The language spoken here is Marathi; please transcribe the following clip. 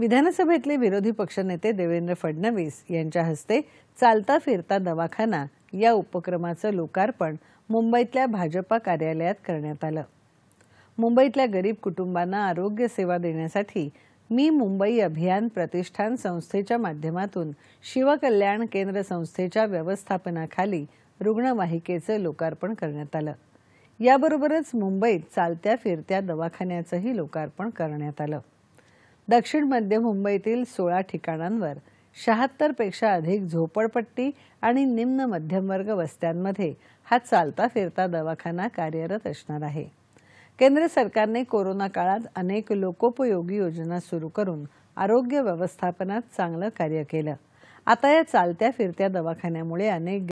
विधानसभेतले विरोधी पक्षनेते देवेंद्र फडणवीस यांच्या हस्ते चालता फिरता दवाखाना या उपक्रमाचं लोकार्पण मुंबईतल्या भाजपा कार्यालयात करण्यात आलं मुंबईतल्या गरीब कुटुंबांना आरोग्य सेवा देण्यासाठी मी मुंबई अभियान प्रतिष्ठान संस्थेच्या माध्यमातून शिवकल्याण केंद्र संस्थेच्या व्यवस्थापनाखाली रुग्णवाहिकेचं लोकार्पण करण्यात आलं याबरोबरच मुंबईत चालत्या फिरत्या दवाखान्याचंही लोकार्पण करण्यात आलं दक्षिण मध्य मुंबईतील सोळा ठिकाणांवर शहात्तरपेक्षा अधिक झोपडपट्टी आणि निम्न मध्यमवर्ग वस्त्यांमध्ये हा चालता फिरता दवाखाना कार्यरत असणार आहे केंद्र सरकारने कोरोना काळात अनेक लोकोपयोगी योजना सुरू करून आरोग्य व्यवस्थापनात चांगलं कार्य केलं आता या चालत्या फिरत्या दवाखान्यामुळे अनेक